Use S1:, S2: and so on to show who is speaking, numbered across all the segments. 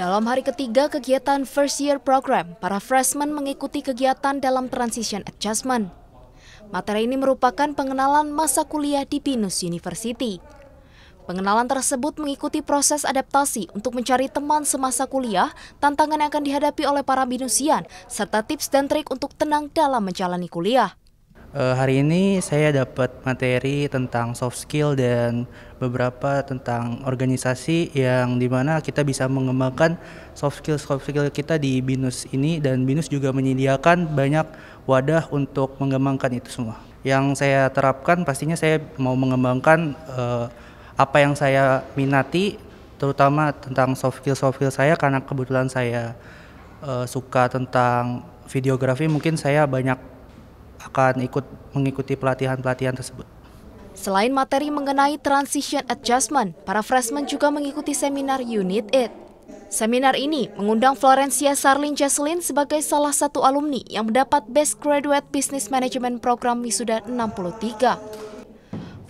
S1: Dalam hari ketiga kegiatan First Year Program, para freshman mengikuti kegiatan dalam Transition Adjustment. Materi ini merupakan pengenalan masa kuliah di Binus University. Pengenalan tersebut mengikuti proses adaptasi untuk mencari teman semasa kuliah, tantangan yang akan dihadapi oleh para binusian, serta tips dan trik untuk tenang dalam menjalani kuliah.
S2: Uh, hari ini saya dapat materi tentang soft skill dan beberapa tentang organisasi yang dimana kita bisa mengembangkan soft skill soft skill kita di Binus ini dan Binus juga menyediakan banyak wadah untuk mengembangkan itu semua. Yang saya terapkan pastinya saya mau mengembangkan uh, apa yang saya minati terutama tentang soft skill soft skill saya karena kebetulan saya uh, suka tentang videografi mungkin saya banyak akan ikut mengikuti pelatihan-pelatihan tersebut.
S1: Selain materi mengenai transition adjustment, para freshman juga mengikuti seminar Unit It. Seminar ini mengundang Florencia Sarlin Jaslin sebagai salah satu alumni yang mendapat Best Graduate Business Management Program Wisuda 63.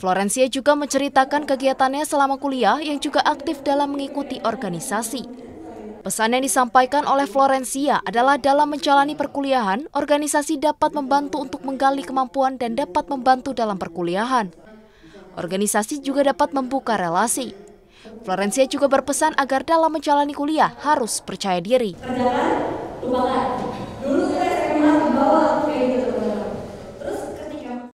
S1: Florencia juga menceritakan kegiatannya selama kuliah yang juga aktif dalam mengikuti organisasi. Pesan yang disampaikan oleh Florencia adalah dalam menjalani perkuliahan, organisasi dapat membantu untuk menggali kemampuan dan dapat membantu dalam perkuliahan. Organisasi juga dapat membuka relasi. Florencia juga berpesan agar dalam menjalani kuliah harus percaya diri.